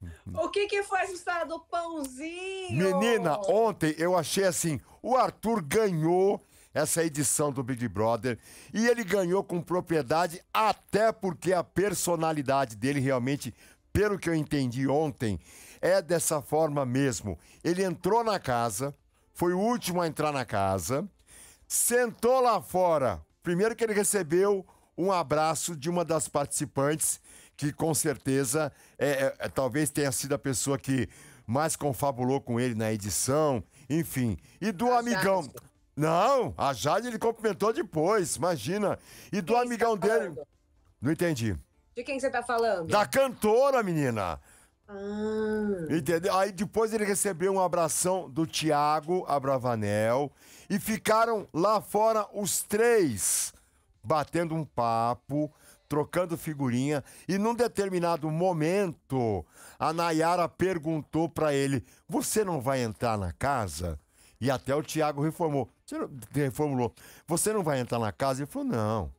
Uhum. O que que faz o estado do pãozinho? Menina, ontem eu achei assim, o Arthur ganhou essa edição do Big Brother e ele ganhou com propriedade até porque a personalidade dele realmente, pelo que eu entendi ontem, é dessa forma mesmo. Ele entrou na casa, foi o último a entrar na casa, sentou lá fora. Primeiro que ele recebeu um abraço de uma das participantes que com certeza é, é, é, talvez tenha sido a pessoa que mais confabulou com ele na edição, enfim. E do a amigão. Jade. Não, a Jade ele cumprimentou depois, imagina. E do quem amigão tá dele. Não entendi. De quem você tá falando? Da cantora, menina. Ah. Entendeu? Aí depois ele recebeu um abração do Tiago Abravanel e ficaram lá fora os três batendo um papo trocando figurinha, e num determinado momento, a Nayara perguntou para ele: Você não vai entrar na casa? E até o Tiago reformou. reformulou. Você não vai entrar na casa? Ele falou: Não,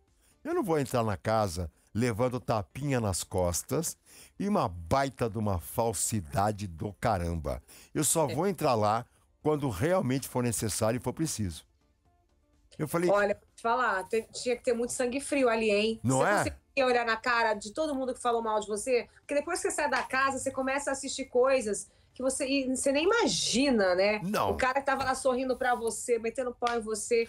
eu não vou entrar na casa levando tapinha nas costas e uma baita de uma falsidade do caramba. Eu só vou entrar lá quando realmente for necessário e for preciso. Eu falei. Olha, vou te falar, tinha que ter muito sangue frio ali, hein? Não Você é? olhar na cara de todo mundo que falou mal de você, porque depois que você sai da casa, você começa a assistir coisas que você, você nem imagina, né? Não. O cara que tava lá sorrindo para você, metendo pau em você.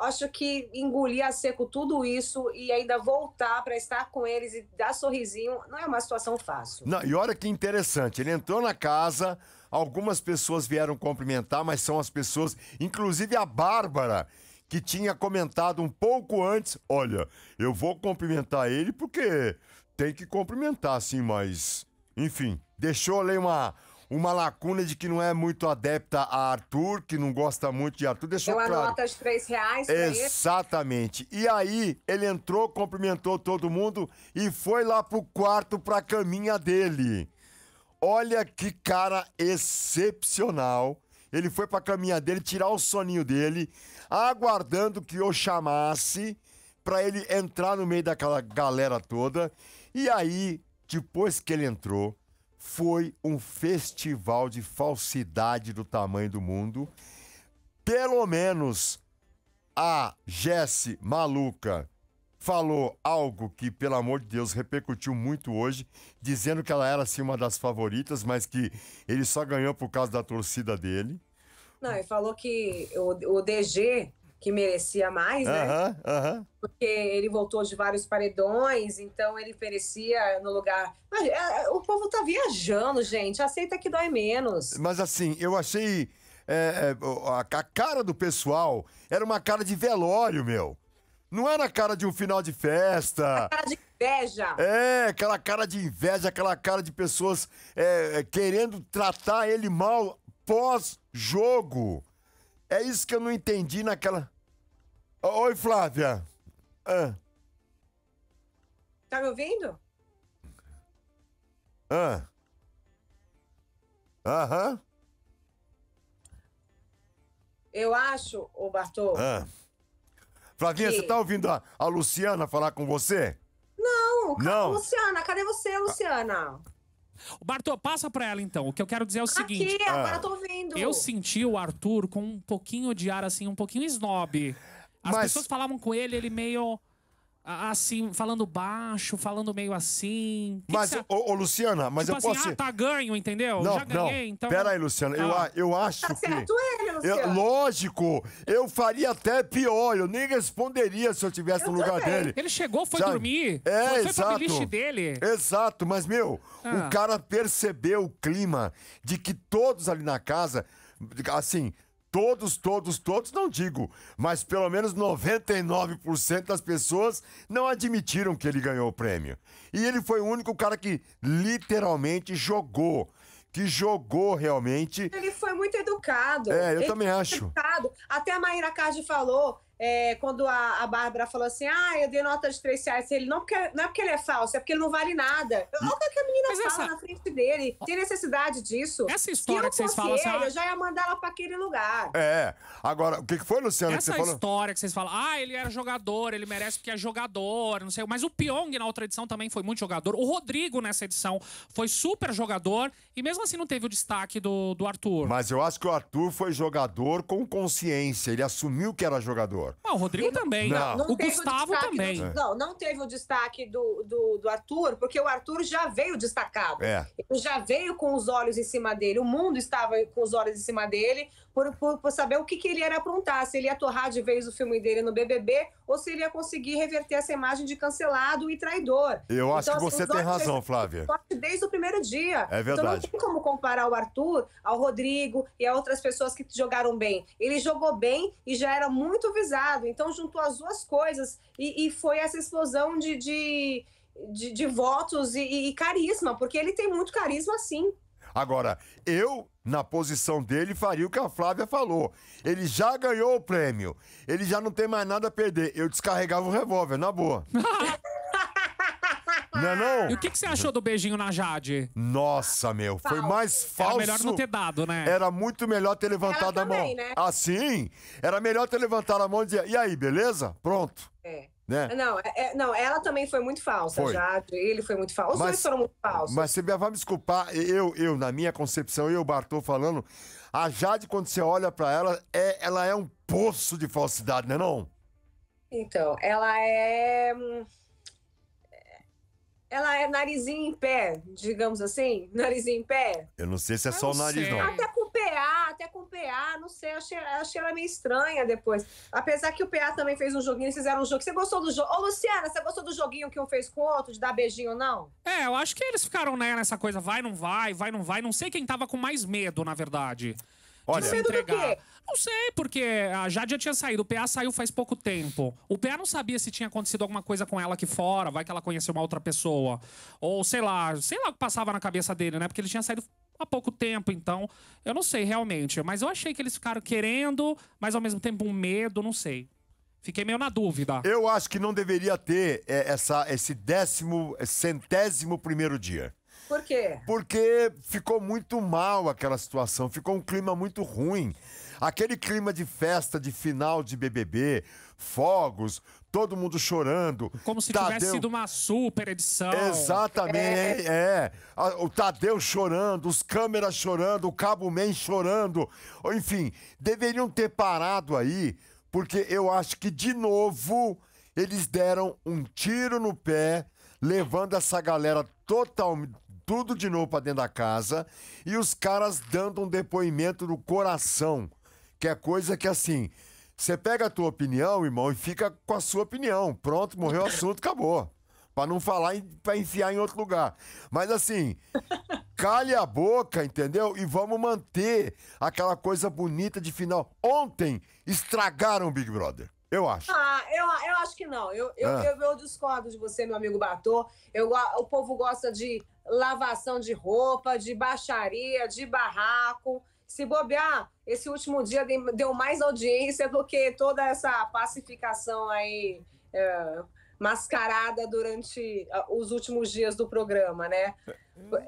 Acho que engolir a seco tudo isso e ainda voltar para estar com eles e dar sorrisinho não é uma situação fácil. Não, e olha que interessante, ele entrou na casa, algumas pessoas vieram cumprimentar, mas são as pessoas, inclusive a Bárbara, que tinha comentado um pouco antes: olha, eu vou cumprimentar ele porque tem que cumprimentar, sim, mas. Enfim, deixou ali uma, uma lacuna de que não é muito adepta a Arthur, que não gosta muito de Arthur. Deixou Deu claro. a nota de três reais. Exatamente. E aí ele entrou, cumprimentou todo mundo e foi lá pro quarto pra caminha dele. Olha que cara excepcional ele foi para a caminha dele tirar o soninho dele, aguardando que o chamasse para ele entrar no meio daquela galera toda. E aí, depois que ele entrou, foi um festival de falsidade do tamanho do mundo. Pelo menos a Jesse maluca falou algo que, pelo amor de Deus, repercutiu muito hoje, dizendo que ela era, assim, uma das favoritas, mas que ele só ganhou por causa da torcida dele. Não, ele falou que o, o DG, que merecia mais, né? Porque ele voltou de vários paredões, então ele merecia no lugar. É, é, o povo tá viajando, gente. Aceita que dói menos. Mas assim, eu achei. É, é a cara do pessoal era uma cara de velório, meu. Não é na cara de um final de festa. A cara de inveja. É, aquela cara de inveja, aquela cara de pessoas é, é querendo tratar ele mal pós-jogo. É isso que eu não entendi naquela. Oi, Flávia. Ah. Tá me ouvindo? Ah. Aham. Eu acho, ô Bartô. Ah Flavinha, que? você tá ouvindo a, a, Luciana falar com você? Não, não. Luciana, cadê você, ah. Luciana? Bartô, passa pra ela então. O que eu quero dizer é o Aqui, seguinte. Aqui, agora eu tô ah. ouvindo. Eu senti o Arthur com um pouquinho de ar, assim, um pouquinho snob. As Mas... pessoas falavam com ele, ele meio. Ah, assim, falando baixo, falando meio assim. Que mas, que ô, ô, Luciana, mas tipo eu assim, posso. Assim ah, tá ganho, entendeu? Não, Já ganhei, não. então. Pera aí, Luciana, eu, tá. eu acho. Tá certo que... ele, Luciana. Eu, lógico, eu faria até pior, eu nem responderia se eu estivesse no lugar também. dele. Ele chegou, foi Sabe? dormir. É, foi, exato. Foi dele. Exato, mas, meu, ah. o cara percebeu o clima de que todos ali na casa assim, todos, todos, todos, não digo, mas pelo menos 99% das pessoas não admitiram que ele ganhou o prêmio. E ele foi o único cara que literalmente jogou que jogou realmente. Ele foi muito educado. É, eu ele também acho. Educado. Até a Mayra Cardi falou é, quando a, a Bárbara falou assim, ah, eu dei nota de três reais ele, não, porque, não é porque ele é falso, é porque ele não vale nada. Olha o é que a menina Mas fala essa... na frente dele. Tem necessidade disso. Essa história que vocês falam... Essa... Eu já ia mandar ela pra aquele lugar. É. Agora, o que foi, Luciano, essa que você falou? história que vocês falam, ah, ele era jogador, ele merece porque é jogador, não sei. Mas o Pyong na outra edição também foi muito jogador. O Rodrigo nessa edição foi super jogador e mesmo assim não teve o destaque do, do Arthur. Mas eu acho que o Arthur foi jogador com consciência. Ele assumiu que era jogador agora. Não, o Rodrigo também. Não, não o Gustavo o também. Do, não, não teve o destaque do, do, do, Arthur, porque o Arthur já veio destacado. É. Ele já veio com os olhos em cima dele. O mundo estava com os olhos em cima dele por, por, por saber o que, que ele era aprontar, se ele ia torrar de vez o filme dele no BBB ou se ele ia conseguir reverter essa imagem de cancelado e traidor. Eu então, acho então, que assim, você tem razão, Flávia. Desde o primeiro dia. É verdade. Então não tem como comparar o Arthur ao Rodrigo e a outras pessoas que jogaram bem. Ele jogou bem e já era muito visado. Então juntou as duas coisas e, e foi essa explosão de, de, de, de votos e, e carisma, porque ele tem muito carisma sim. Agora, eu, na posição dele, faria o que a Flávia falou. Ele já ganhou o prêmio. Ele já não tem mais nada a perder. Eu descarregava o revólver, na boa. Não é não? E o que, que você achou do beijinho na Jade? Nossa, meu, foi mais falso. Era melhor não ter dado, né? Era muito melhor ter levantado Ela também, a mão. Né? Assim, era melhor ter levantado a mão e dizer, e aí, beleza? Pronto. É. Né? Não, é, é, não, ela também foi muito falsa, foi. já. Ele foi muito falso. Os mas, dois foram muito falsos. Mas você vai me desculpar, eu, eu, na minha concepção, eu, Bartô, falando, a Jade, quando você olha para ela, é, ela é um poço de falsidade, né não? Então, ela é. Ela é narizinho em pé, digamos assim. Narizinho em pé. Eu não sei se é eu só o nariz, sei. não. Até com PA, até com o PA, não sei, achei, achei ela meio estranha depois. Apesar que o PA também fez um joguinho, eles fizeram um jogo. Você gostou do jogo? Ô, Luciana, você gostou do joguinho que um fez com o outro, de dar beijinho ou não? É, eu acho que eles ficaram né, nessa coisa, vai, não vai, vai, não vai. Não sei quem tava com mais medo, na verdade. Olha, medo do quê? Não sei, porque a ah, Jade tinha saído. O PA saiu faz pouco tempo. O PA não sabia se tinha acontecido alguma coisa com ela aqui fora. Vai que ela conheceu uma outra pessoa. Ou sei lá, sei lá o que passava na cabeça dele, né? Porque ele tinha saído há pouco tempo, então eu não sei realmente. Mas eu achei que eles ficaram querendo, mas ao mesmo tempo um medo, não sei. Fiquei meio na dúvida. Eu acho que não deveria ter é, essa, esse décimo, centésimo primeiro dia. Por quê? Porque ficou muito mal aquela situação, ficou um clima muito ruim. Aquele clima de festa, de final de BBB, fogos, todo mundo chorando. Como se Tadeu... tivesse sido uma super edição. Exatamente, é. é. O Tadeu chorando, os câmeras chorando, o Cabo Man chorando. Enfim, deveriam ter parado aí, porque eu acho que, de novo, eles deram um tiro no pé, levando essa galera totalmente. Tudo de novo pra dentro da casa e os caras dando um depoimento do coração, que é coisa que assim, você pega a tua opinião, irmão, e fica com a sua opinião. Pronto, morreu o assunto, acabou. Pra não falar, pra enfiar em outro lugar. Mas assim, calha a boca, entendeu? E vamos manter aquela coisa bonita de final. Ontem estragaram o Big Brother. Eu acho. Ah, eu, eu acho que não. Eu, eu, ah. eu, eu, discordo de você, meu amigo Batô. Eu, o povo gosta de lavação de roupa, de baixaria, de barraco. Se bobear, esse último dia deu mais audiência do que toda essa pacificação aí é, mascarada durante ah, os últimos dias do programa, né?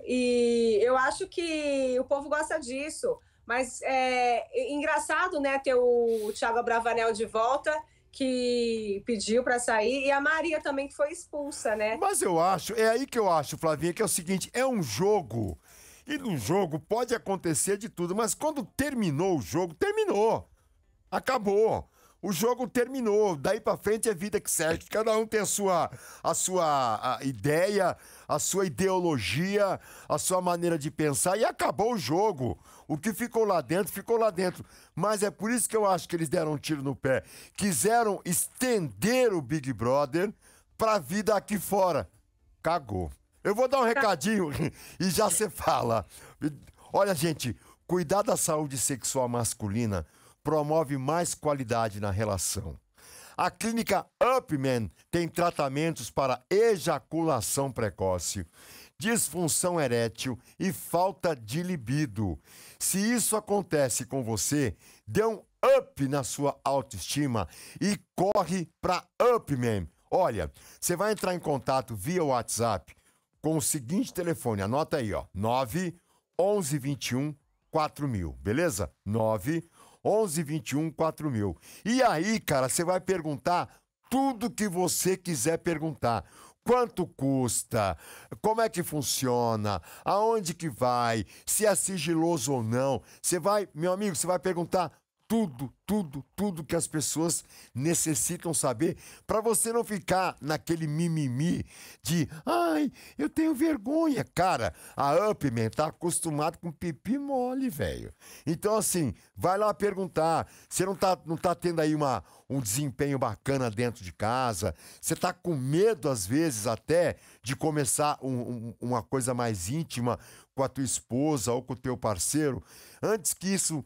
E eu acho que o povo gosta disso. Mas é engraçado, né, ter o Thiago Bravanel de volta que pediu para sair e a Maria também que foi expulsa, né? Mas eu acho, é aí que eu acho, Flavinha, que é o seguinte, é um jogo que no jogo pode acontecer de tudo, mas quando terminou o jogo, terminou. Acabou. O jogo terminou, daí para frente é vida que segue. Cada um tem a sua, a sua a ideia, a sua ideologia, a sua maneira de pensar e acabou o jogo. O que ficou lá dentro, ficou lá dentro. Mas é por isso que eu acho que eles deram um tiro no pé. Quiseram estender o Big Brother pra vida aqui fora. Cagou. Eu vou dar um tá. recadinho e já você fala. Olha, gente, cuidar da saúde sexual masculina promove mais qualidade na relação. A clínica Upman tem tratamentos para ejaculação precoce, disfunção erétil e falta de libido. Se isso acontece com você, dê um up na sua autoestima e corre para Upman. Olha, você vai entrar em contato via WhatsApp com o seguinte telefone. Anota aí, ó. 9 11 21 4000, beleza? 9 11 21 4000. E aí, cara, você vai perguntar tudo que você quiser perguntar. Quanto custa? Como é que funciona? Aonde que vai? Se é sigiloso ou não? Você vai, meu amigo, você vai perguntar tudo, tudo, tudo que as pessoas necessitam saber para você não ficar naquele mimimi de ai, eu tenho vergonha. Cara, a Upman tá acostumado com pipi mole, velho. Então, assim, vai lá perguntar. Você não tá, não tá tendo aí uma, um desempenho bacana dentro de casa? Você tá com medo, às vezes, até de começar um, um, uma coisa mais íntima com a tua esposa ou com o teu parceiro? Antes que isso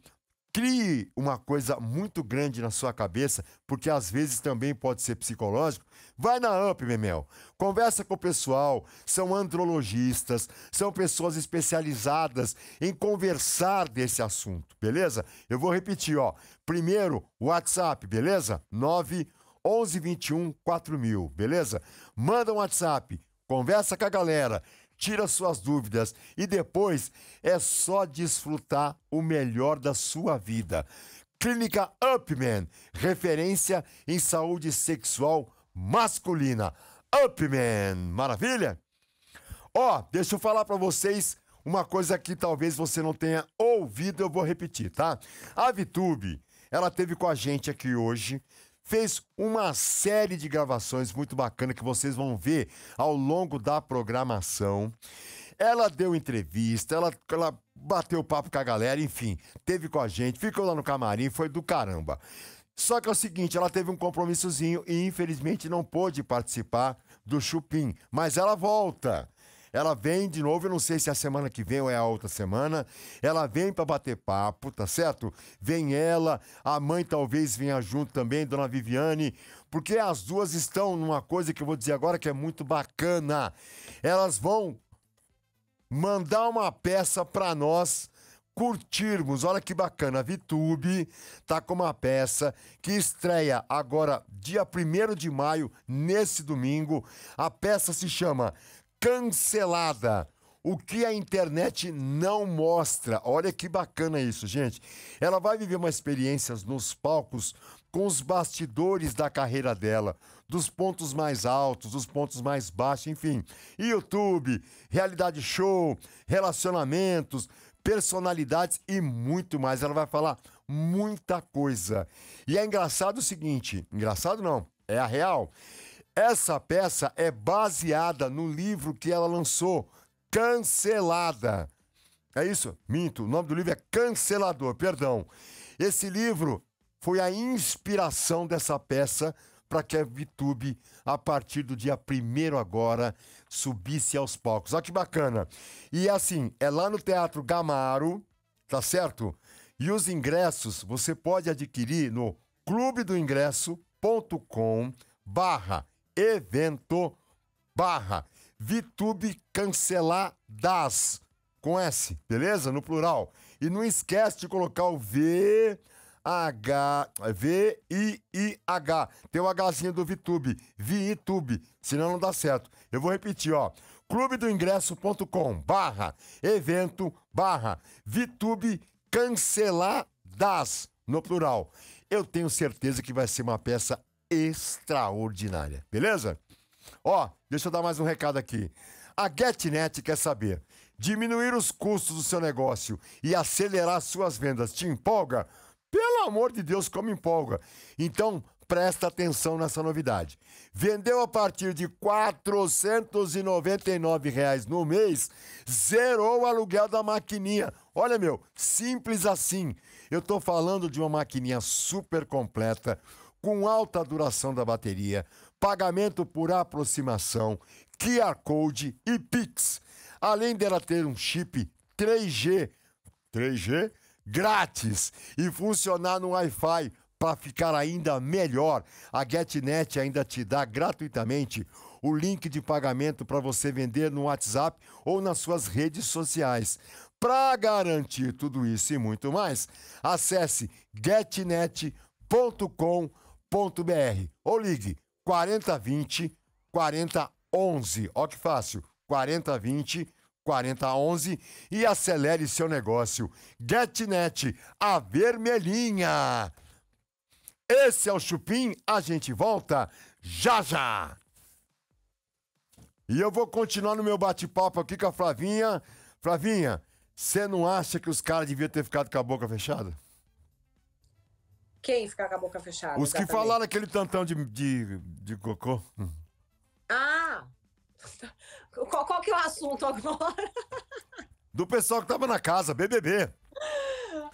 crie uma coisa muito grande na sua cabeça, porque às vezes também pode ser psicológico. Vai na UP, Memel. Conversa com o pessoal. São andrologistas, são pessoas especializadas em conversar desse assunto, beleza? Eu vou repetir, ó. Primeiro, WhatsApp, beleza? 9 11 21 4000, beleza? Manda um WhatsApp, conversa com a galera tira suas dúvidas e depois é só desfrutar o melhor da sua vida. Clínica Upman, referência em saúde sexual masculina. Upman, maravilha? Ó, oh, deixa eu falar para vocês uma coisa que talvez você não tenha ouvido, eu vou repetir, tá? A Vitube, ela teve com a gente aqui hoje, fez uma série de gravações muito bacana que vocês vão ver ao longo da programação. Ela deu entrevista, ela, ela bateu papo com a galera, enfim, teve com a gente, ficou lá no camarim, foi do caramba. Só que é o seguinte, ela teve um compromissozinho e infelizmente não pôde participar do Chupim, mas ela volta. Ela vem de novo, eu não sei se é a semana que vem ou é a outra semana. Ela vem para bater papo, tá certo? Vem ela, a mãe talvez venha junto também, dona Viviane, porque as duas estão numa coisa que eu vou dizer agora que é muito bacana. Elas vão mandar uma peça para nós curtirmos. Olha que bacana, a VTube tá com uma peça que estreia agora dia 1 de maio, nesse domingo. A peça se chama cancelada. O que a internet não mostra. Olha que bacana isso, gente. Ela vai viver uma experiência nos palcos com os bastidores da carreira dela, dos pontos mais altos, dos pontos mais baixos, enfim. YouTube, realidade show, relacionamentos, personalidades e muito mais. Ela vai falar muita coisa. E é engraçado o seguinte, engraçado não, é a real essa peça é baseada no livro que ela lançou, Cancelada. É isso? Minto. O nome do livro é Cancelador, perdão. Esse livro foi a inspiração dessa peça para que a VTube, a partir do dia 1 agora, subisse aos palcos. Olha que bacana. E assim, é lá no Teatro Gamaro, tá certo? E os ingressos você pode adquirir no clubedoingresso.com barra evento barra VTube cancelar das com S, beleza? No plural. E não esquece de colocar o V H V I I H. Tem o Hzinho do VTube, VITube, senão não dá certo. Eu vou repetir, ó. Clube do ingresso.com barra evento barra VTube cancelar das no plural. Eu tenho certeza que vai ser uma peça extraordinária. Beleza? Ó, deixa eu dar mais um recado aqui. A GetNet quer saber: diminuir os custos do seu negócio e acelerar suas vendas te empolga? Pelo amor de Deus, como empolga! Então, presta atenção nessa novidade. Vendeu a partir de R$ 499 reais no mês, zerou o aluguel da maquininha. Olha, meu, simples assim. Eu estou falando de uma maquininha super completa com alta duração da bateria, pagamento por aproximação, QR Code e Pix. Além dela ter um chip 3G, 3G grátis e funcionar no Wi-Fi para ficar ainda melhor, a GetNet ainda te dá gratuitamente o link de pagamento para você vender no WhatsApp ou nas suas redes sociais. Para garantir tudo isso e muito mais, acesse getnet.com.br www.cicred.com.br ou ligue 4020 4011. Ó que fácil, 4020 4011 e acelere seu negócio. GetNet, a vermelhinha. Esse é o Chupim, a gente volta já já. E eu vou continuar no meu bate-papo aqui com a Flavinha. Flavinha, você não acha que os caras deviam ter ficado com a boca fechada? Quem ficar com a boca fechada? Os exatamente. que falaram aquele tantão de, de, de cocô. Ah! Qual, qual que é o assunto agora? Do pessoal que tava na casa, BBB.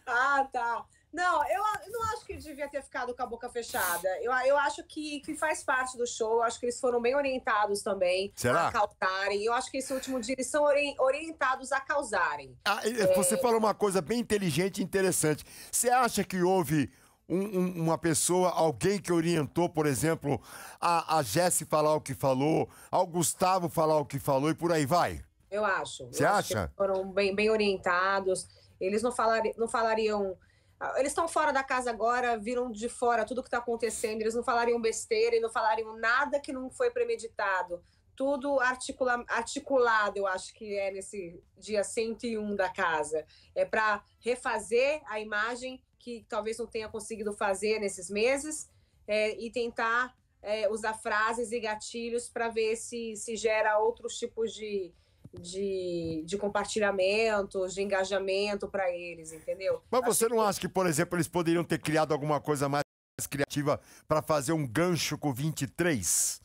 Ah, tá. Não, eu, eu, não acho que devia ter ficado com a boca fechada. Eu, eu acho que, que faz parte do show. Eu acho que eles foram bem orientados também Será? a causarem. Eu acho que esse último dia eles são ori orientados a causarem. Ah, é... Você falou uma coisa bem inteligente e interessante. Você acha que houve um, um, uma pessoa, alguém que orientou, por exemplo, a, a Jesse falar o que falou, ao Gustavo falar o que falou e por aí vai? Eu acho. Você Eu acha? Acho foram bem, bem orientados. Eles não, falar, não falariam. Ah, eles estão fora da casa agora, viram de fora tudo que está acontecendo. Eles não falariam besteira e não falariam nada que não foi premeditado. Tudo articula, articulado, eu acho que é nesse dia 101 da casa. É para refazer a imagem que talvez não tenha conseguido fazer nesses meses é, e tentar é, usar frases e gatilhos para ver se, se gera outros tipos de, de, de compartilhamento, de engajamento para eles, entendeu? Mas você não acha que, por exemplo, eles poderiam ter criado alguma coisa mais criativa para fazer um gancho com 23?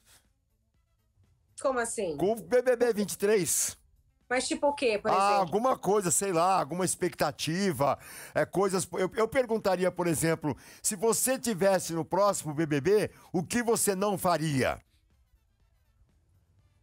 Como assim? Com o BBB 23. Mas tipo o quê, por ah, exemplo? Alguma coisa, sei lá, alguma expectativa, é, coisas... Eu, eu perguntaria, por exemplo, se você tivesse no próximo BBB, o que você não faria?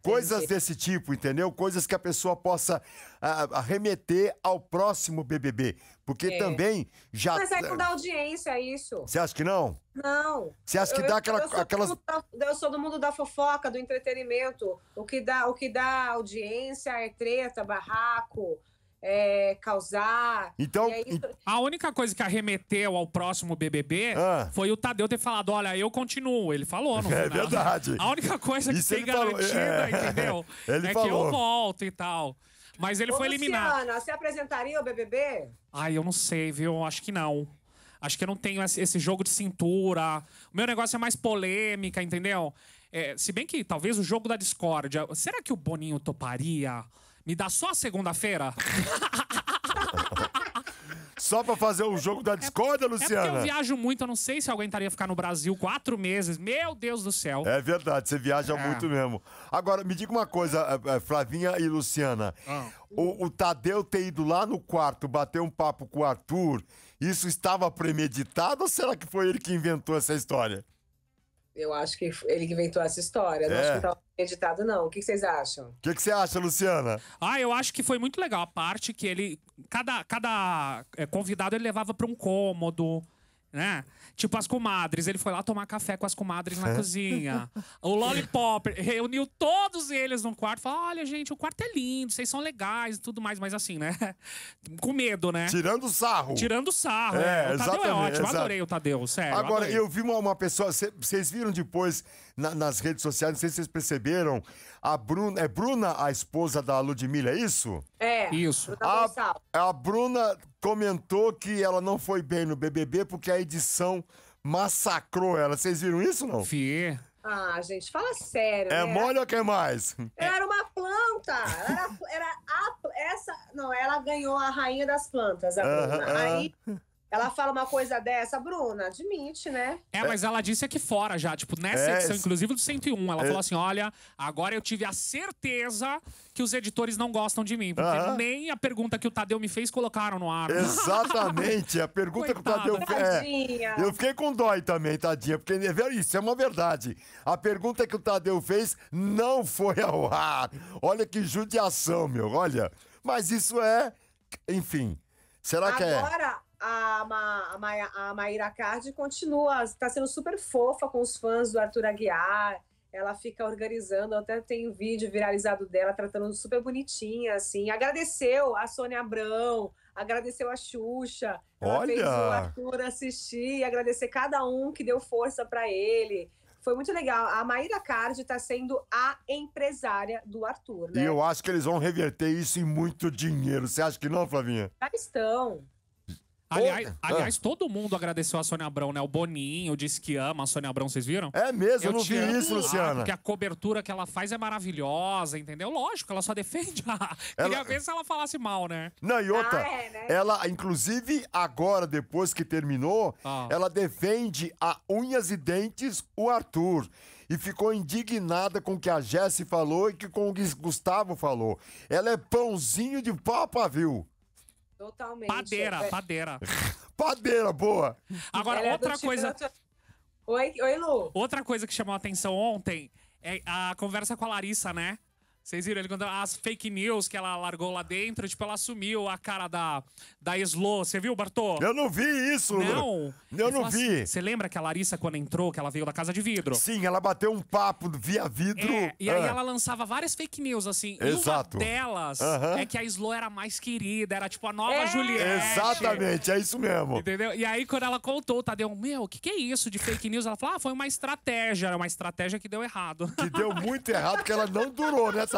Coisas desse tipo, entendeu? Coisas que a pessoa possa ah, arremeter ao próximo BBB. Porque é. também já. Mas é que não dá audiência é isso. Você acha que não? Não. Você acha que eu, dá aquela, eu aquelas. Da, eu sou do mundo da fofoca, do entretenimento. O que dá, o que dá audiência é treta, barraco é, causar. Então, aí... a única coisa que arremeteu ao próximo BBB ah. foi o Tadeu ter falado: olha, eu continuo. Ele falou, não É verdade. A única coisa que Isso tem garantida, falou. É. entendeu? Ele é falou. que eu volto e tal. Mas ele Ô, foi eliminado. Luciana, você apresentaria o BBB? Ai, eu não sei, viu? Acho que não. Acho que eu não tenho esse jogo de cintura. O meu negócio é mais polêmica, entendeu? É, se bem que talvez o jogo da discórdia. Será que o Boninho toparia? Me dá só segunda-feira? Só pra fazer o jogo da é- discórdia, é Luciana? É eu viajo muito, eu não sei se eu aguentaria ficar no Brasil quatro meses. Meu Deus do céu. É verdade, você viaja é. muito mesmo. Agora, me diga uma coisa, eh, eh, Flavinha e Luciana. Ah. O, o, Tadeu ter ido lá no quarto bater um papo com o Arthur, isso estava premeditado ou será que foi ele que inventou essa história? Eu acho que ele inventou essa história. É. Não acho é. que estava tá editado, não. O que vocês acham? O que, que você acha, Luciana? Ah, eu acho que foi muito legal a parte que ele. Cada, cada é, convidado ele levava para um cômodo né? Tipo as comadres. Ele foi lá tomar café com as comadres na é. cozinha. O Lollipop reuniu todos eles num quarto. Falou: olha, gente, o quarto é lindo, vocês são legais e tudo mais, mas assim, né? Com medo, né? Tirando sarro. Tirando sarro. É, né? O Tadeu é ótimo, adorei o Tadeu, sério. Agora, adorei. eu vi uma, uma pessoa, vocês viram depois na, nas redes sociais, não sei se vocês perceberam, a Bruna, é Bruna a esposa da Ludmilla, é isso? É. Isso. A, é, a Bruna comentou que ela não foi bem no BBB porque a edição massacrou ela. Vocês viram isso não? Vi. Ah, gente, fala sério. É né? mole ou que é mais? Era uma planta. Era, era a, essa. Não, ela ganhou a rainha das plantas. A Bruna. Uh -huh. Aí ela fala uma coisa dessa, Bruna, admite, né? É, mas ela disse aqui fora já, tipo, nessa é, edição, inclusive do 101. Ela é. falou assim: olha, agora eu tive a certeza que os editores não gostam de mim, porque uh -huh. nem a pergunta que o Tadeu me fez colocaram no ar. Exatamente, a pergunta Coitada. que o Tadeu fez. É, eu fiquei com dói também, tadinha, porque isso é uma verdade. A pergunta que o Tadeu fez não foi ao ar. Olha que judiação, meu, olha. Mas isso é, enfim. Será que é? Agora, a, Ma, a, Ma, a Maíra Cardi continua, está sendo super fofa com os fãs do Arthur Aguiar. Ela fica organizando, até tem um vídeo viralizado dela, tratando super bonitinha, assim. Agradeceu a Sônia Abrão, agradeceu a Xuxa. Ela Olha! fez o Arthur assistir, agradecer cada um que deu força para ele foi muito legal. A Maíra Cardi está sendo a empresária do Arthur, né? E eu acho que eles vão reverter isso em muito dinheiro. Você acha que não, Flavinha? Já estão. Aliás, ah. todo mundo agradeceu a Sônia Abrão, né? O Boninho disse que ama a Sônia Abrão, vocês viram? É mesmo, eu não vi isso, Luciana. Porque a cobertura que ela faz é maravilhosa, entendeu? Lógico, ela só defende a... Ela... Queria ver se ela falasse mal, né? Não, e outra, ah, é, né? ela, inclusive, agora, depois que terminou, ah. ela defende a unhas e dentes o Arthur e ficou indignada com o que a Jessie falou e que com o que Gustavo falou. Ela é pãozinho de papa, viu? Totalmente. Padeira, é. padeira. padeira, boa! Agora, Ela é outra é coisa. Tipo... Oi, oi, Lu. Outra coisa que chamou a atenção ontem é a conversa com a Larissa, né? Vocês viram ele quando as fake news que ela largou lá dentro, tipo, ela assumiu a cara da, da Slow. Você viu, Bartô? Eu não vi isso! Não! Eu não vi! Você lembra que a Larissa, quando entrou, que ela veio da casa de vidro? Sim, ela bateu um papo via vidro. É, e aí ah. ela lançava várias fake news, assim. Exato. E uma delas uhum. é que a Slow era mais querida, era tipo a nova é. Juliette. Exatamente, é isso mesmo. Entendeu? E aí, quando ela contou, o Tadeu, meu, o que, que é isso de fake news? Ela falou, ah, foi uma estratégia. Era uma estratégia que deu errado. Que deu muito errado, porque ela não durou nessa né,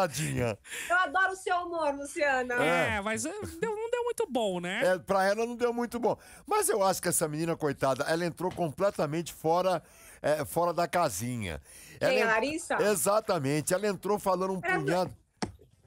Eu adoro o seu humor, Luciana. É, é mas eh, deu, não deu muito bom, né? É, pra ela não deu muito bom. Mas eu acho que essa menina, coitada, ela entrou completamente fora é, fora da casinha. Ela Quem, a Larissa? Exatamente. Ela entrou falando um é, punhado.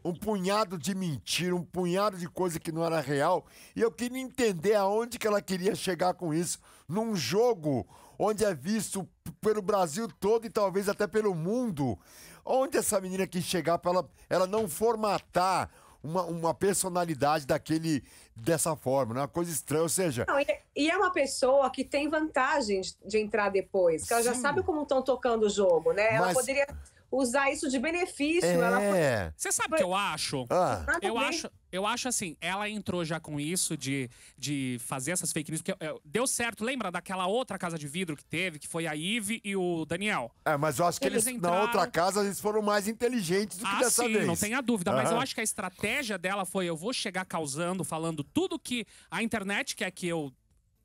Um punhado de mentira, um punhado de coisa que não era real. E eu queria entender aonde que ela queria chegar com isso. Num jogo onde é visto pelo Brasil todo e talvez até pelo mundo. Onde essa menina que chegar para ela, ela não formatar uma, uma personalidade daquele dessa forma, né? uma coisa estranha, ou seja. Não, e é uma pessoa que tem vantagem de entrar depois, que ela Sim. já sabe como estão tocando o jogo, né? Mas... Ela poderia usar isso de benefício. É. Ela... Você sabe o que eu acho? Ah. Eu acho. Eu acho assim, ela entrou já com isso de, de fazer essas fake news. Porque é, deu certo, lembra daquela outra casa de vidro que teve, que foi a Ive e o Daniel? É, mas eu acho que eles, eles entraram... na outra casa eles foram mais inteligentes do que ah, dessa sim, vez. Não tenha dúvida, uhum. mas eu acho que a estratégia dela foi: eu vou chegar causando, falando tudo que a internet quer é que eu.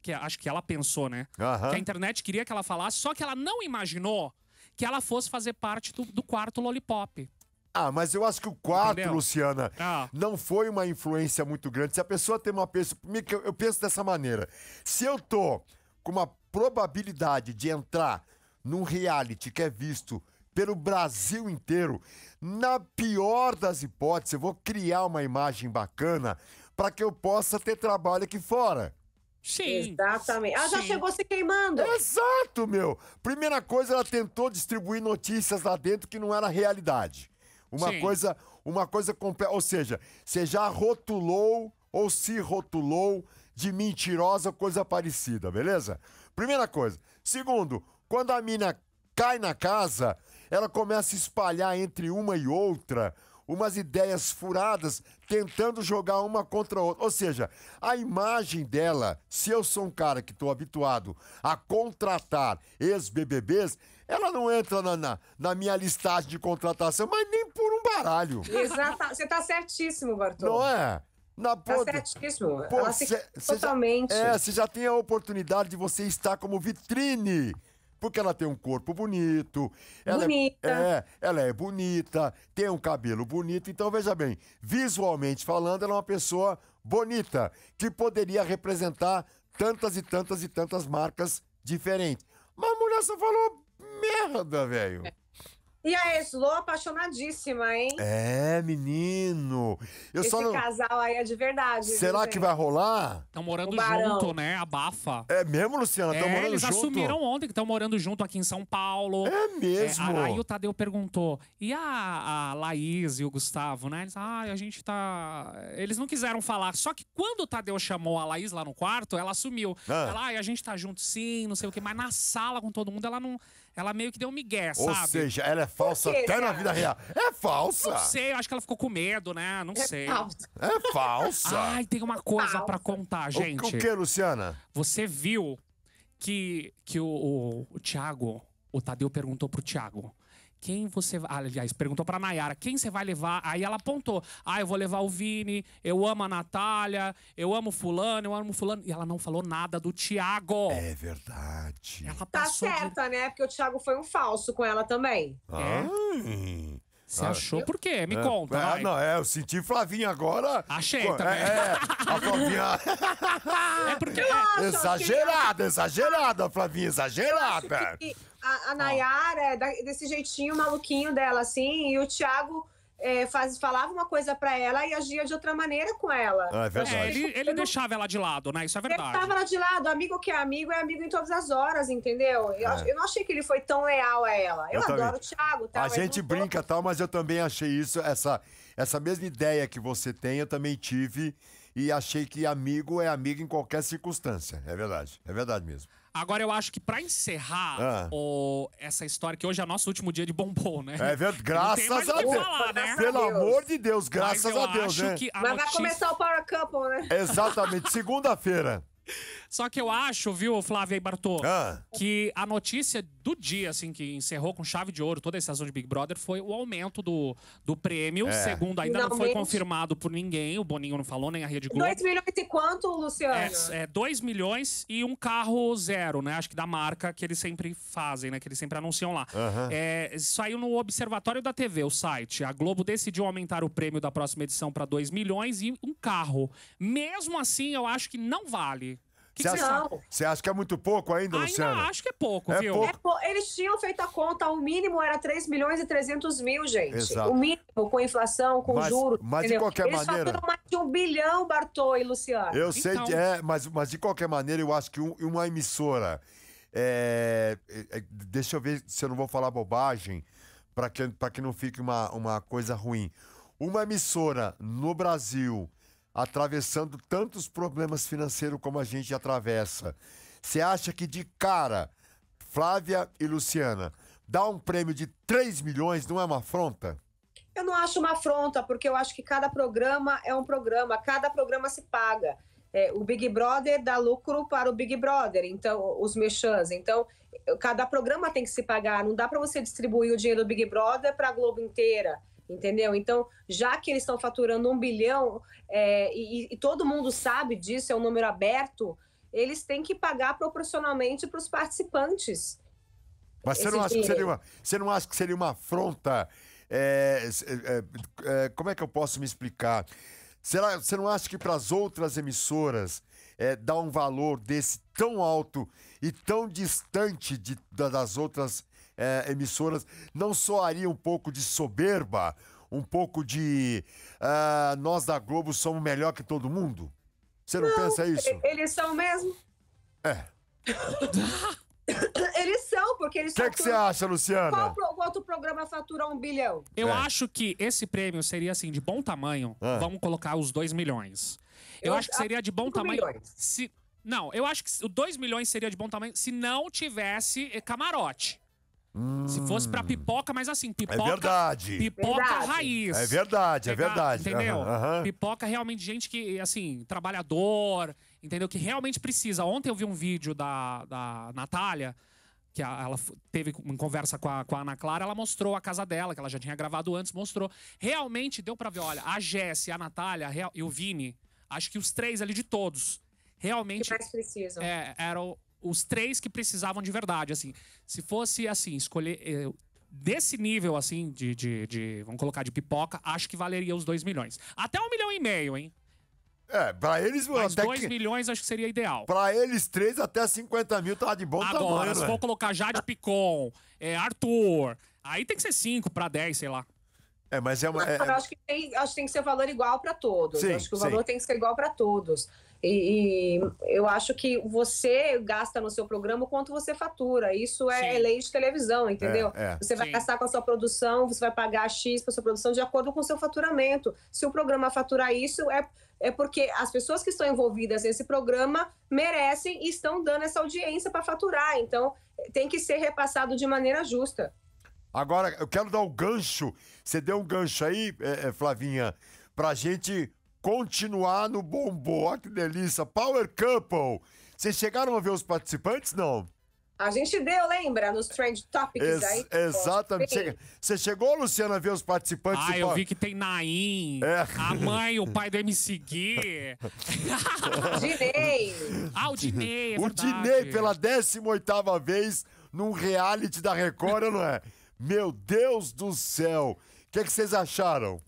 Que acho que ela pensou, né? Uhum. Que a internet queria que ela falasse, só que ela não imaginou que ela fosse fazer parte do, do quarto lollipop. Ah, mas eu acho que o 4, Luciana, ah. não foi uma influência muito grande. Se a pessoa tem uma pessoa. Eu penso dessa maneira. Se eu tô com uma probabilidade de entrar num reality que é visto pelo Brasil inteiro, na pior das hipóteses, eu vou criar uma imagem bacana para que eu possa ter trabalho aqui fora. Sim. Exatamente. Ela ah, Sim. já chegou se queimando. Exato, meu. Primeira coisa, ela tentou distribuir notícias lá dentro que não era realidade. Uma Sim. coisa, uma coisa completa. Ou seja, você já rotulou ou se rotulou de mentirosa, coisa parecida, beleza? Primeira coisa. Segundo, quando a mina cai na casa, ela começa a espalhar entre uma e outra umas ideias furadas, tentando jogar uma contra a outra. Ou seja, a imagem dela, se eu sou um cara que estou habituado a contratar ex-BBBs, ela não entra na, na, na minha listagem de contratação, mas nem por um baralho. Exato. Você tá certíssimo, Bartô. Não é? Na tá pod... certíssimo. Pô, Ela Cê, totalmente. Já, é, você já tem a oportunidade de você estar como vitrine. Porque ela tem um corpo bonito. Ela é bonita. É, é, ela é bonita, tem um cabelo bonito. Então, veja bem, visualmente falando, ela é uma pessoa bonita, que poderia representar tantas e tantas e tantas marcas diferentes. Mas a mulher só falou merda, velho. É. E a Slow apaixonadíssima, hein? É, menino. Eu Esse só não... casal aí é de verdade. Será que vai rolar? Estão morando junto, né? Abafa. É mesmo, Luciana? Estão é, morando eles junto? Eles assumiram ontem que estão morando junto aqui em São Paulo. É mesmo. É, aí o Tadeu perguntou: e a, a Laís e o Gustavo, né? Eles, ah, a gente tá. Eles não quiseram falar. Só que quando o Tadeu chamou a Laís lá no quarto, ela assumiu. Ah. Ela, ah, a gente tá junto sim, não sei o quê. Mas na sala com todo mundo, ela não ela meio que deu um migué, Ou sabe? Ou seja, ela é falsa até cara? na vida real. É falsa! Não sei, eu acho que ela ficou com medo, né? Não é sei. Falsa. É falsa! Ai, tem uma coisa para contar, gente. O, o que, Luciana? Você viu que, que o, o, o Thiago, o Tadeu perguntou pro Thiago quem você vai. aliás, perguntou pra Nayara quem você vai levar. Aí ela apontou: Ah, eu vou levar o Vini, eu amo a Natália, eu amo Fulano, eu amo Fulano. E ela não falou nada do Tiago. É verdade. Ela tá certa, de... né? Porque o Tiago foi um falso com ela também. Ah. É? Você ah, achou eu... por quê? Me é, conta. É, vai. não, é, eu senti Flavinha agora. Achei tá também. É, é, a Flavinha. é porque. Exagerada, exagerada, Flavinha, exagerada a, a Nayara, oh. desse jeitinho maluquinho dela, assim, e o Thiago. É, faz, falava uma coisa para ela e agia de outra maneira com ela. Ah, é, é verdade. É, ele, ele deixava ela de lado, né? Isso é verdade. Ele deixava ela de lado. Amigo que é amigo é amigo em todas as horas, entendeu? Eu, é. eu não achei que ele foi tão leal a ela. Eu, eu adoro também. o Thiago, tal. Tá? A gente brinca, tô... tal, mas eu também achei isso, essa, essa mesma ideia que você tem, eu também tive e achei que amigo é amigo em qualquer circunstância. É verdade, é verdade mesmo. Agora eu acho que para encerrar ah. o, essa história, que hoje é nosso último dia de bombom, né? É verdade, graças a Deus. Falar, né? Pelo amor de Deus, graças a Deus, né? Mas notícia... vai começar o Power Couple, né? Exatamente, segunda-feira. Só que eu acho, viu, Flávia e Bartô, ah. que a notícia do dia, assim, que encerrou com chave de ouro toda a estação de Big Brother foi o aumento do, do prêmio. É. Segundo, ainda Finalmente. não foi confirmado por ninguém, o Boninho não falou, nem a Rede Globo. 2 milhões e quanto, Luciano? É, é 2 milhões e um carro zero, né? Acho que da marca que eles sempre fazem, né? Que eles sempre anunciam lá. Uhum. É, saiu no Observatório da TV, o site. A Globo decidiu aumentar o prêmio da próxima edição para 2 milhões e um carro. Mesmo assim, eu acho que não vale você, acha, acha que é muito pouco ainda, ainda Luciana? acho que é pouco, é viu? Pouco. É eles tinham feito a conta, o mínimo era 3 milhões e 300 mil, gente. Exato. O mínimo, com inflação, com mas, juros. Mas entendeu? de qualquer eles maneira... Eles mais de um bilhão, Bartô e Luciano Eu sei, então... é, mas, mas de qualquer maneira, eu acho que um, uma emissora... É, é, é deixa eu ver se eu não vou falar bobagem, para que, que não fique uma, uma coisa ruim. Uma emissora no Brasil atravessando tantos problemas financeiros como a gente atravessa. Você acha que de cara, Flávia e Luciana, dar um prêmio de 3 milhões não é uma afronta? Eu não acho uma afronta, porque eu acho que cada programa é um programa, cada programa se paga. É, o Big Brother dá lucro para o Big Brother, então os mexãs. Então, cada programa tem que se pagar. Não dá para você distribuir o dinheiro do Big Brother para a Globo inteira entendeu? Então, já que eles estão faturando um bilhão é, e, e, todo mundo sabe disso, é um número aberto, eles têm que pagar proporcionalmente para os participantes. Mas você não, acha que seria uma, você não acha que seria uma afronta? É é, é, é, como é que eu posso me explicar? Será, você não acha que para as outras emissoras é, dar um valor desse tão alto e tão distante de, das outras é, emissoras, não soaria um pouco de soberba, um pouco de uh, nós da Globo somos melhor que todo mundo? Você não, não pensa isso? Eles são mesmo. É. Eles são, porque eles O que, é faturam... que você acha, Luciana? Qual, Qual outro programa fatura um bilhão? Eu é. acho que esse prêmio seria, assim, de bom tamanho. Ah. Vamos colocar os 2 milhões. Eu, eu, acho que seria de bom tamanho. Milhões. Se... Não, eu acho que os 2 milhões seria de bom tamanho se não tivesse camarote. Se fosse pra hum. pipoca, mas assim, é pipoca. É verdade. Pipoca verdade. raiz. É verdade, é verdade. Entendeu? Uhum, uhum. Pipoca é realmente gente que, assim, trabalhador, entendeu? Que realmente precisa. Ontem eu vi um vídeo da, da Natália, que ela teve uma conversa com a, com a Ana Clara, ela mostrou a casa dela, que ela já tinha gravado antes, mostrou. Realmente deu pra ver, olha, a Jess, a Natália e o Vini, acho que os três ali de todos. Realmente. Que mais precisam. É, eram os três que precisavam de verdade, assim. Se fosse, assim, escolher... desse nível, assim, de, de, de, Vamos colocar de pipoca, acho que valeria os 2 milhões. Até um milhão e meio, hein? É, pra eles... Mas 2 milhões acho que seria ideal. Pra eles três, até 50 mil tá de bom Agora, tamanho, Agora, se for colocar Jade Picon, é, Arthur... Aí tem que ser 5 pra 10, sei lá. É, mas é uma... É, é, acho, que tem, acho que tem que ser valor igual pra todos. Sim, acho que o sim. valor tem que ser igual pra todos. E, e, eu acho que você gasta no seu programa o quanto você fatura. Isso é Sim. lei de televisão, entendeu? É, é. Você vai Sim. gastar com a sua produção, você vai pagar X para sua produção de acordo com o seu faturamento. Se o programa faturar isso, é, é porque as pessoas que estão envolvidas nesse programa merecem e estão dando essa audiência para faturar. Então, tem que ser repassado de maneira justa. Agora, eu quero dar um gancho. Você deu um gancho aí, é, é, Flavinha, para gente continuar no bombô. Olha ah, que delícia. Power Couple. Vocês chegaram a ver os participantes? Não. A gente deu, lembra? Nos Trend Topics Ex aí. Exatamente. Você, chegou, Luciana, a ver os participantes? Ah, eu vi que tem Naim, é. a mãe, o pai do MC Gui. Dinei. Ah, o Dinei, é O Dinei, pela 18ª vez, num reality da Record, não é? Meu Deus do céu. O que, é que vocês acharam?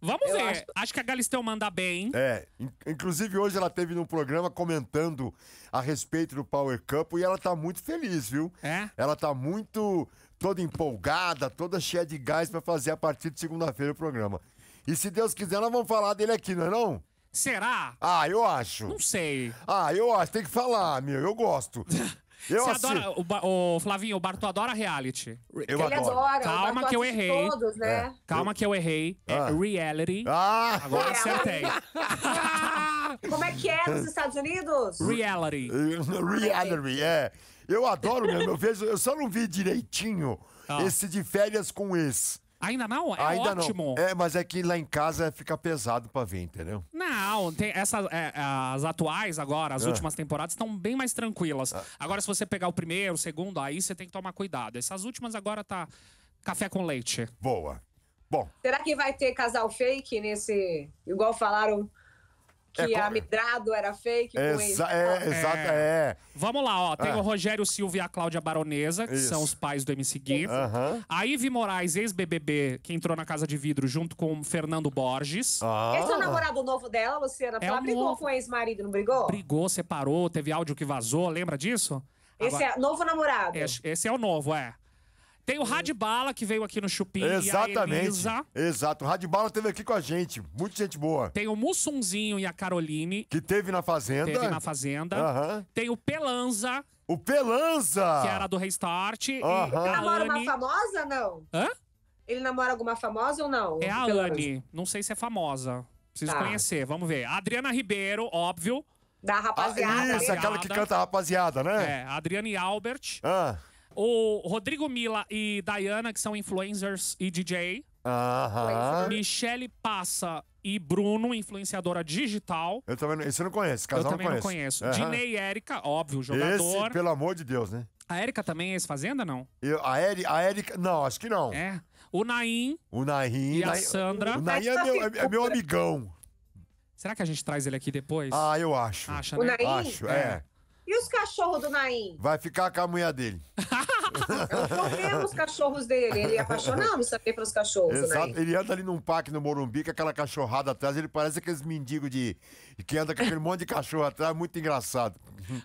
Vamos eu ver. Acho... acho... que a Galisteu manda bem. É. Inclusive, hoje ela teve num programa comentando a respeito do Power Cup e ela tá muito feliz, viu? É. Ela tá muito toda empolgada, toda cheia de gás para fazer a partir de segunda-feira o programa. E se Deus quiser, nós vamos falar dele aqui, não é não? Será? Ah, eu acho. Não sei. Ah, eu acho. Tem que falar, meu. Eu gosto. Eu Você adora. O, o, Flavinho, o Bartô adora reality. Eu Ele adoro. adora. Calma que eu errei. Todos, né? é. Calma eu... que eu errei. É ah. reality. Ah. Agora acertei. Como é que é nos Estados Unidos? Reality. reality, é. Eu adoro mesmo. Eu, vejo, eu só não vi direitinho ah. esse de férias com esse. Ainda não? É Ainda ótimo. Não. É, mas é que lá em casa fica pesado pra ver, entendeu? Não, tem essas, é, as atuais agora, as é. últimas temporadas, estão bem mais tranquilas. É. Agora, se você pegar o primeiro, o segundo, aí você tem que tomar cuidado. Essas últimas agora tá café com leite. Boa. Bom. Será que vai ter casal fake nesse. Igual falaram é, que é, a Midrado era fake. com exa é, exato, é. é. Vamos lá, ó. Tem ah. o Rogério Silva e a Cláudia Baronesa, que Isso. são os pais do MC Gui. Uhum. A Ive Moraes, ex-BBB, que entrou na Casa de Vidro junto com o Fernando Borges. Ah. Esse é o namorado novo dela, Luciana. É brigou novo. com o ex-marido, não brigou? Brigou, separou, teve áudio que vazou, lembra disso? Esse Agora, é novo namorado. Esse, esse é o novo, é. Tem o hum. Radbala que veio aqui no Chupim. Exatamente. Exato. O Radbala teve aqui com a gente. Muita gente boa. Tem o Mussunzinho e a Caroline. Que teve na Fazenda. Teve na Fazenda. Tem o Pelanza. O Pelanza! Que era do Restart. Aham. E a Namora uma famosa, não? Hã? Ele namora alguma famosa ou não? É a Anne. Não sei se é famosa. Preciso Tá. conhecer. Vamos ver. Adriana Ribeiro, óbvio. Da Ah, rapaziada. isso, aquela que canta a rapaziada, né? É, Adriana e Albert. Ah, o Rodrigo Mila e Diana, que são influencers e DJ. Aham. Michele Passa e Bruno, influenciadora digital. Eu também não, esse eu não conheço, casal eu também não conheço. Não Dinei e Erika, óbvio, jogador. Esse, pelo amor de Deus, né? A Erika também é esse fazenda não? Eu, a Erika, a Erika, não, acho que não. É. O Naim. O Naim. E a Sandra. O Naim é meu, é, é meu amigão. Será que a gente traz ele aqui depois? Ah, eu acho. Acha, né? O Naim? Acho, é. é. E os cachorros do Naim? Vai ficar com a mulher dele. Eu os cachorros dele. Ele é apaixonado saber pelos cachorros, né? Exato. Né? Ele anda ali num parque no Morumbi com aquela cachorrada atrás. Ele parece aqueles mendigos de... que anda com aquele monte de cachorro atrás. Muito engraçado.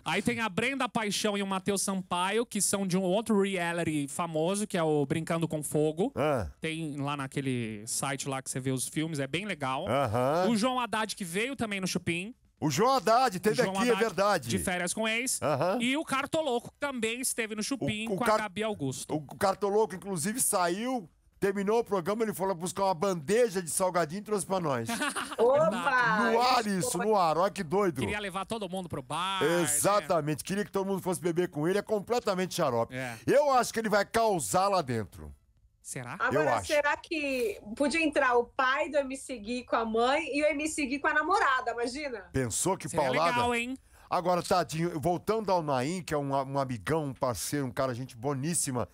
Aí tem a Brenda Paixão e o Matheus Sampaio, que são de um outro reality famoso, que é o Brincando com Fogo. Ah. Tem lá naquele site lá que você vê os filmes. É bem legal. Aham. O João Haddad, que veio também no Chupim. O João Haddad teve João aqui, é Haddad, é verdade. De férias com ex. Uhum. E o Cartoloco também esteve no Chupim o, o com Car... a Gabi Augusto. O Cartoloco, inclusive, saiu, terminou o programa, ele foi lá buscar uma bandeja de salgadinho e trouxe pra nós. Opa! É no ar isso, no ar. Olha que doido. Queria levar todo mundo pro bar. Né? Exatamente. Né? Queria que todo mundo fosse beber com ele. É completamente xarope. É. Eu acho que ele vai causar lá dentro. Será? Agora, será que podia entrar o pai do MC Gui com a mãe e o MC Gui com a namorada, imagina? Pensou que Seria paulada? legal, hein? Agora, tadinho, voltando ao Naim, que é um, um amigão, um parceiro, um cara, gente boníssima,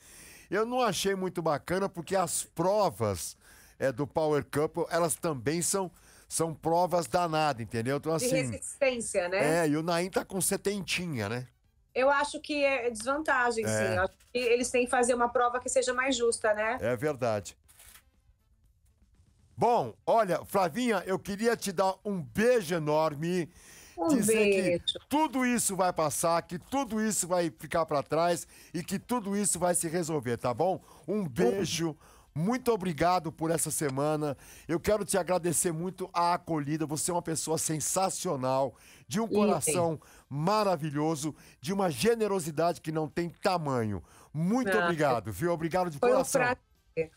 eu não achei muito bacana porque as provas é, do Power Couple, elas também são são provas danadas, entendeu? Então, assim, de resistência, né? É, e o Naim tá com setentinha, né? Eu acho que é desvantagem, é. sim. Eu acho que eles têm que fazer uma prova que seja mais justa, né? É verdade. Bom, olha, Flavinha, eu queria te dar um beijo enorme. Um dizer beijo. que tudo isso vai passar, que tudo isso vai ficar para trás e que tudo isso vai se resolver, tá bom? Um beijo. Muito obrigado por essa semana. Eu quero te agradecer muito a acolhida. Você é uma pessoa sensacional, de um coração maravilhoso, de uma generosidade que não tem tamanho. Muito ah, obrigado, viu? Obrigado de coração. Um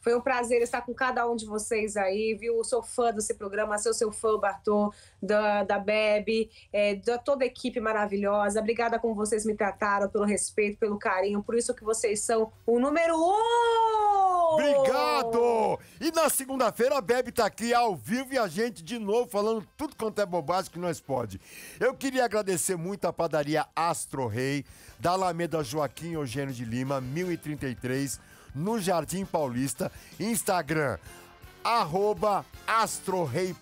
foi um prazer estar com cada um de vocês aí, viu? Eu sou fã desse programa, sou seu fã, Bartô, da, da Bebe, é, da toda a equipe maravilhosa. Obrigada como vocês me trataram, pelo respeito, pelo carinho, por isso que vocês são o número um! Obrigado! E na segunda-feira a Bebe tá aqui ao vivo e a gente de novo falando tudo quanto é bobagem que nós pode. Eu queria agradecer muito a padaria Astro Rei, da Alameda Joaquim Eugênio de Lima, 1033 no Jardim Paulista, Instagram, arroba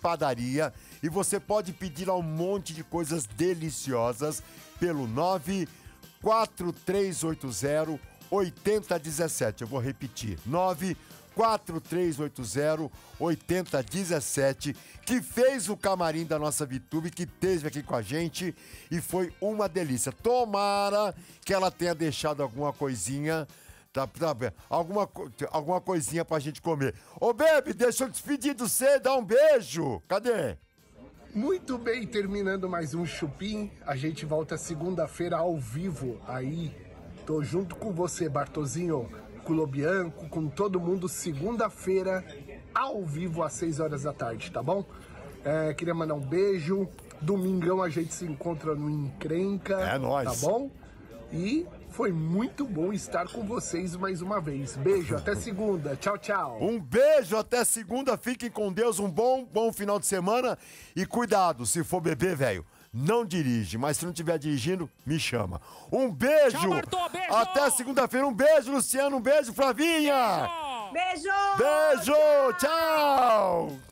Padaria. E você pode pedir um monte de coisas deliciosas pelo 94380 Eu vou repetir. 94380 que fez o camarim da nossa VTube, que esteve aqui com a gente e foi uma delícia. Tomara que ela tenha deixado alguma coisinha Tá, tá, alguma, alguma coisinha pra gente comer. Ô, Bebe, deixa eu despedir do você, dá um beijo. Cadê? Muito bem, terminando mais um Chupim. A gente volta segunda-feira ao vivo. Aí, tô junto com você, Bartozinho, com o Lobianco, com todo mundo, segunda-feira, ao vivo, às 6 horas da tarde, tá bom? É, queria mandar um beijo. Domingão a gente se encontra no Encrenca. É nóis. Tá bom? E foi muito bom estar com vocês mais uma vez. Beijo, até segunda. Tchau, tchau. Um beijo, até segunda. Fiquem com Deus. Um bom, bom final de semana. E cuidado, se for beber, velho, não dirige. Mas se não estiver dirigindo, me chama. Um beijo. Tchau, Bartô, beijo. Até segunda-feira. Um beijo, Luciano. Um beijo, Flavinha. Beijo. Beijo. beijo. tchau. tchau.